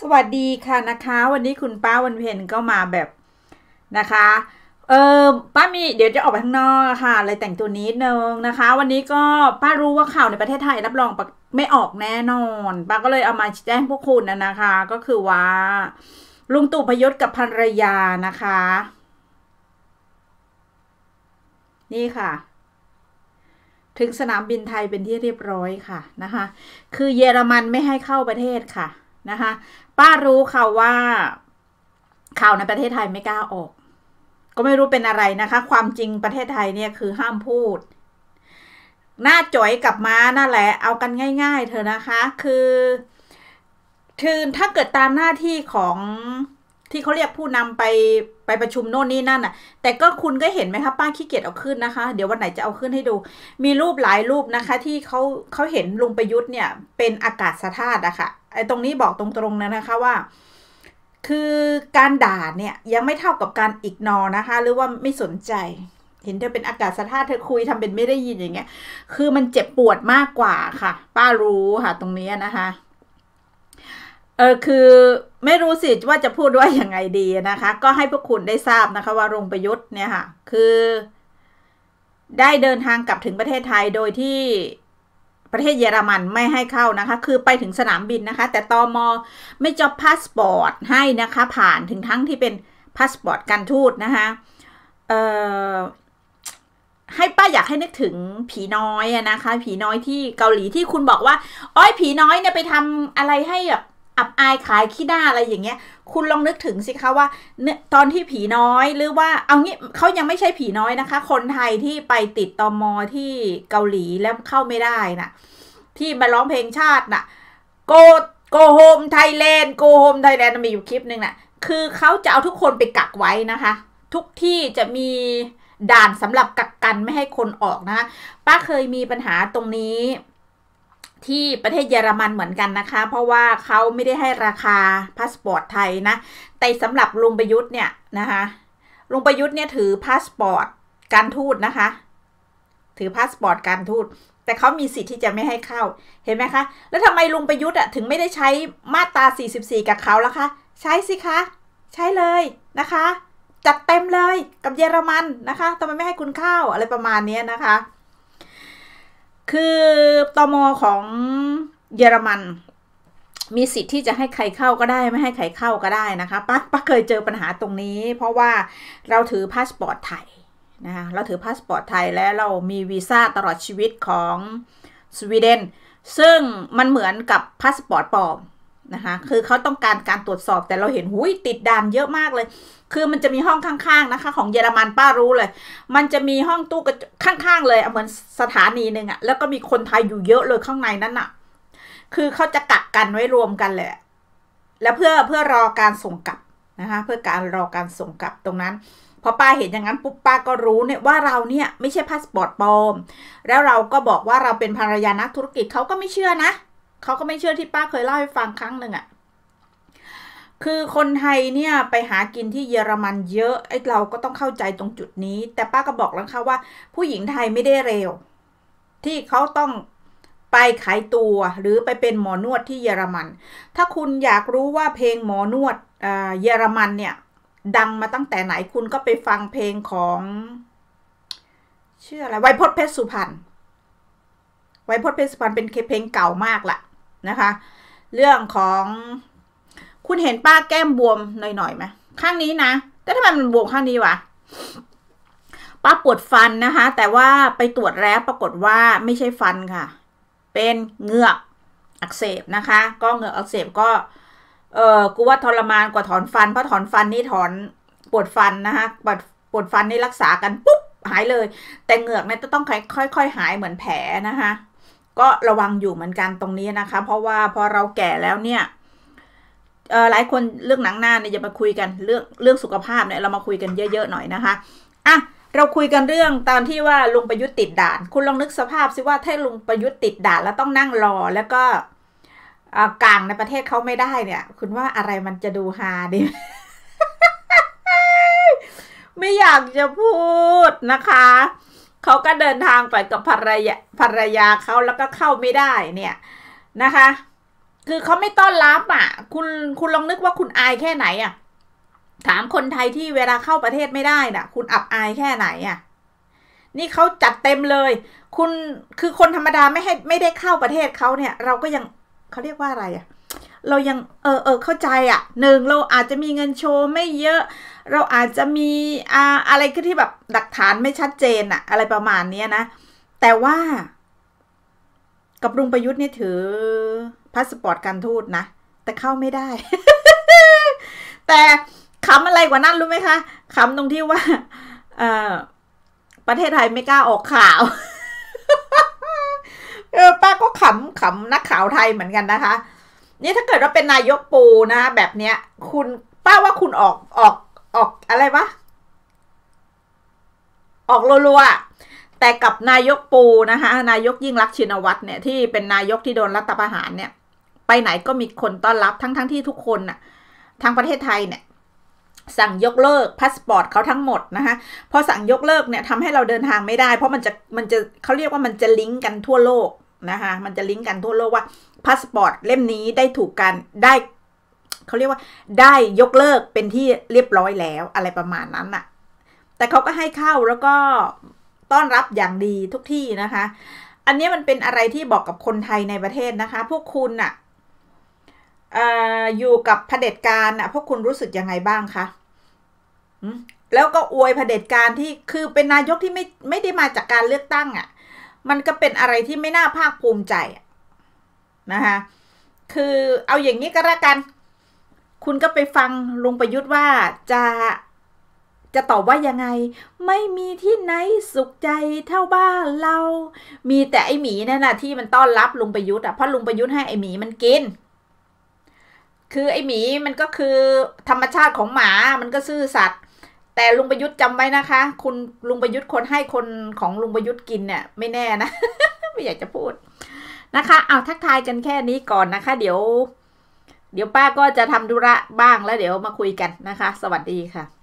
สวัสดีค่ะนะคะ วันนี้คุณป้าวันเพ็ญก็มาแบบนะคะ เออป้ามีเดี๋ยวจะออกไปข้างนอกค่ะ เลยแต่งตัวนิดนึงนะคะ วันนี้ก็ป้ารู้ว่าข่าวในประเทศไทยรับรองไม่ออกแน่นอนป้าก็เลยเอามาแจ้งพวกคุณนะนะคะ ก็คือว่าลุงตู่พยศกับภรรยานะคะ นี่ค่ะ ถึงสนามบินไทยเป็นที่เรียบร้อยค่ะนะคะ คือเยอรมันไม่ให้เข้าประเทศค่ะนะคะป้ารู้ค่ะว่าข่าวในประเทศไทยไม่กล้าออก ก็ไม่รู้เป็นอะไรนะคะ ความจริงประเทศไทยเนี่ยคือห้ามพูด หน้าจ่อย กับม้านั่นแหละ เอากันง่าย ๆ เธอนะคะ คือทืนถ้าเกิดตามหน้าที่ของที่เขาเรียกผู้นำไปไปประชุมโน่นนี่นั่นน่ะ แต่ก็คุณก็เห็นไหมคะป้าขี้เกียจเอาขึ้นนะคะเดี๋ยววันไหนจะเอาขึ้นให้ดู มีรูปหลายรูปนะคะ ที่เขาเขาเห็นลุงประยุทธ์เนี่ย เป็นอากาศสธาตุอะคะ่ะไอ้ตรงนี้บอกตรงๆนะนะคะว่าคือการด่าเนี่ยยังไม่เท่ากับการอิกนอนะคะ หรือว่าไม่สนใจ เห็นเธอเป็นอากาศสธาเธอคุยทำเป็นไม่ได้ยินอย่างเงี้ยคือมันเจ็บปวดมากกว่าค่ะป้ารู้ค่ะ ตรงนี้นะคะเออคือไม่รู้สิว่าจะพูดว่าอย่างไงดีนะคะ ก็ให้พวกคุณได้ทราบนะคะ ว่ารงประยุทธ์เนี่ยค่ะ คือ ได้เดินทาง กลับถึงประเทศไทยโดยที่ประเทศเยอรมันไม่ให้เข้านะคะ คือไปถึงสนามบินนะคะ แต่ตอมอไม่จอบพาสปอร์ตให้นะคะ ผ่านถึงทั้งที่เป็นพาสปอร์ตการทูตนะคะให้ป้าอยากให้นึกถึงผีน้อยนะคะ ผีน้อยที่เกาหลีที่คุณบอกว่าอ้อยผีน้อยเนี่ย ไปทำอะไรให้แบบอับอายขายขี้หน้าอะไรอย่างเงี้ย คุณลองนึกถึงสิคะว่าตอนที่ผี น้อยหรือว่า เอางี้เขายังไม่ใช่ผีน้อยนะคะ คนไทยที่ไปติดตอมอที่เกาหลีแล้วเข้าไม่ได้นะ่ะ ที่มาร้องเพลงชาตินะ่ะโกโกโฮมไทยแลนด์โกโฮมไทยแลนด์มีอยู่คลิปหนึ่งนะ่ะคือเขาจะเอาทุกคนไปกักไว้นะคะ ทุกที่จะมีด่านสำหรับกักกันไม่ให้คนออกนะคะป้าเคยมีปัญหาตรงนี้ที่ประเทศ เยอรมันเหมือนกันนะคะ เพราะว่าเขาไม่ได้ให้ราคาพาสปอร์ตไทยนะ แต่สำหรับลุงประยุทธ์เนี่ยนะคะลุงประยุทธ์เนี่ยถือพาสปอร์ตการทูตนะคะ ถือพาสปอร์ตการทูต แต่เขามีสิทธิ์ที่จะไม่ให้เข้า เห็นไหมคะ แล้วทำไมลุงประยุทธ์อ่ะ ถึงไม่ได้ใช้มาตรา 44 กับเขาล่ะคะ ใช้สิคะ ใช้เลยนะคะ จัดเต็มเลยกับเยอรมันนะคะทำไมไม่ให้คุณเข้าอะไรประมาณนี้นะคะคือตอมอของเยอรมันมีสิทธิ์ที่จะให้ใครเข้าก็ได้ ไม่ให้ใครเข้าก็ได้นะคะป้าป้าเคยเจอปัญหาตรงนี้ เพราะว่าเราถือพาสปอร์ตไทยนะคะเราถือพาสปอร์ตไทยและเรามีวีซ่าตลอดชีวิตของสวีเดนซึ่งมันเหมือนกับพาสปอร์ตปลอมนะคะคือเขาต้องการการตรวจสอบ แต่เราเห็นหุยติดด่านเยอะมากเลย คือมันจะมีห้องข้างๆนะคะ ของเยอรมันป้ารู้เลย มันจะมีห้องตู้กระจข้าง ๆ เลย เหมือนสถานีหนึ่งอะแล้วก็มีคนไทยอยู่เยอะเลยข้างในนั้นอะคือเขาจะกักกันไว้รวมกันแหละแล้ว เพื่อเพื่อรอการส่งกลับนะคะเพื่อการรอการส่งกลับตรงนั้น พอป้าเห็นอย่างนั้นปุ๊บป้าก็รู้เนี่ยว่าเราเนี่ยไม่ใช่พาสปอร์ตปลอมแล้วเราก็บอกว่าเราเป็นภรรยานักธุรกิจเขาก็ไม่เชื่อนะเขาก็ไม่เชื่อที่ป้าเคยเล่าให้ฟังครั้งหนึ่งอะคือคนไทยเนี่ยไปหากินที่เยอรมันเยอะไอ้เราก็ต้องเข้าใจตรงจุดนี้ แต่ป้าก็บอกแล้วค่ะว่า ผู้หญิงไทยไม่ได้เร็ว ที่เขาต้องไปขายตัวหรือไปเป็นหมอนวดที่เยอรมัน ถ้าคุณอยากรู้ว่าเพลงหมอนวด เยอรมันเนี่ย ดังมาตั้งแต่ไหน คุณก็ไปฟังเพลงของชื่ออะไรไวพดเพชรสุพรรณ ไวพดเพชรสุพรรณเป็นเพลงเก่ามากละนะคะ เรื่องของคุณเห็นป้าแก้มบวมหน่อยๆไหมข้างนี้นะ แต่ทำไมมันบวมข้างนี้วะป้าปวดฟันนะคะ แต่ว่าไปตรวจแล้วปรากฏว่าไม่ใช่ฟันค่ะ เป็นเหงือกอักเสบนะคะ ก็เหงือกอักเสบก็เออกูว่าทรมานกว่าถอนฟันเพราะถอนฟันนี่ถอนปวดฟันนะคะปวดปวดฟันนี่รักษากันปุ๊บหายเลย แต่เหงือกเนี่ยจะต้องค่อยๆหายเหมือนแผลนะคะก็ระวังอยู่เหมือนกันตรงนี้นะคะ เพราะว่าพอเราแก่แล้วเนี่ย หลายคนเรื่องหนังหน้าเนี่ยจะมาคุยกันเรื่องเรื่องสุขภาพเนี่ย เรามาคุยกันเยอะ ๆ หน่อยนะคะอ่ะเราคุยกันเรื่องตอนที่ว่าลุงประยุทธ์ติดด่าน คุณลองนึกสภาพ สิว่าถ้าลุงประยุทธ์ติดด่าน แล้วต้องนั่งรอแล้วก็กลางในประเทศเขาไม่ได้เนี่ย คุณว่าอะไรมันจะดูฮาดิไม่อยากจะพูดนะคะเขาก็เดินทางไปกับภรรยาภรรยาเขาแล้วก็เข้าไม่ได้เนี่ยนะคะ คือเขาไม่ต้อนรับอ่ะ คุณคุณลองนึกว่าคุณอายแค่ไหนอ่ะถามคนไทยที่เวลาเข้าประเทศไม่ได้น่ะ คุณอับอายแค่ไหนอ่ะนี่เขาจัดเต็มเลย คุณคือคนธรรมดาไม่ให้ไม่ได้เข้าประเทศเขาเนี่ย เราก็ยังเขาเรียกว่าอะไรอ่ะเรายัง เออเออเข้าใจอะ่ะหนึ่งเราอาจจะมีเงินโชว์ไม่เยอะ เราอาจจะมีอะอะไรที่แบบหลักฐานไม่ชัดเจนอะอะไรประมาณนี้นะ แต่ว่า กับรุงประยุทธ์นี่ถือพาสปอร์ตการทูตนะ แต่เข้าไม่ได้ แต่ขำอะไรกว่านั้นรู้ไหมคะขำตรงที่ว่าเออประเทศไทยไม่กล้าออกข่าว เออป้าก็ขำขำนักข่าวไทยเหมือนกันนะคะนี่ถ้าเกิดว่าเป็นนายกปูนะแบบ เนี้ยคุณป้าว่าคุณออกออกออกอะไรวะออกรัวๆแต่กับนายกปูนะคะนายกยิ่งรักชินวัตรเนี่ยที่เป็นนายกที่โดนรัฐประหารเนี่ย ไปไหนก็มีคนต้อนรับทั้งๆทที่ทุกคนน่ะทางประเทศไทยเนี่ยสั่งยกเลิกพาสปอร์ตเขาทั้งหมดนะคะพอสั่งยกเลิกเนี่ยทำให้เราเดินทางไม่ได้ เพราะมันจะมันจะเขาเรียกว่ามันจะลิงก์กันทั่วโลกนะคะมันจะลิงก์กันทั่วโลกว่าพาสปอร์ตเล่มนี้ได้ถูกการได้เขาเรียกว่า ได้ยกเลิกเป็นที่เรียบร้อยแล้ว อะไรประมาณนั้นน่ะ แต่เขาก็ให้เข้าแล้วก็ต้อนรับอย่างดีทุกที่นะคะ อันนี้มันเป็นอะไรที่บอกกับคนไทยในประเทศนะคะ พวกคุณน่ะออยู่กับเผด็จการน่ะ พวกคุณรู้สึกยังไงบ้างคะแล้วก็อวยเผด็จการที่คือเป็นนายกที่ไม่ไม่ได้มาจากการเลือกตั้งอะ่ะมันก็เป็นอะไรที่ไม่น่าภาคภูมิใจนะคะคือเอาอย่างนี้ก็แล้วกัน คุณก็ไปฟังลุงประยุทธ์ว่าจะจะตอบว่ายังไง ไม่มีที่ไหนสุขใจเท่าบ้านเรา มีแต่ไอหมีนั่นนะที่มันต้อนรับลุงประยุทธ์อ่ะ เพราะลุงประยุทธ์ให้ไอหมีมันกิน คือไอหมีมันก็คือธรรมชาติของหมามันก็ซื่อสัตย์แต่ลุงประยุทธ์จำไว้นะคะ คุณลุงประยุทธ์คนให้คนของลุงประยุทธ์กินเนี่ยไม่แน่นะไม่อยากจะพูดนะคะเอาทักทายกันแค่นี้ก่อนนะคะ เดี๋ยว เดี๋ยวป้าก็จะทำธุระบ้างแล้วเดี๋ยวมาคุยกันนะคะ สวัสดีค่ะ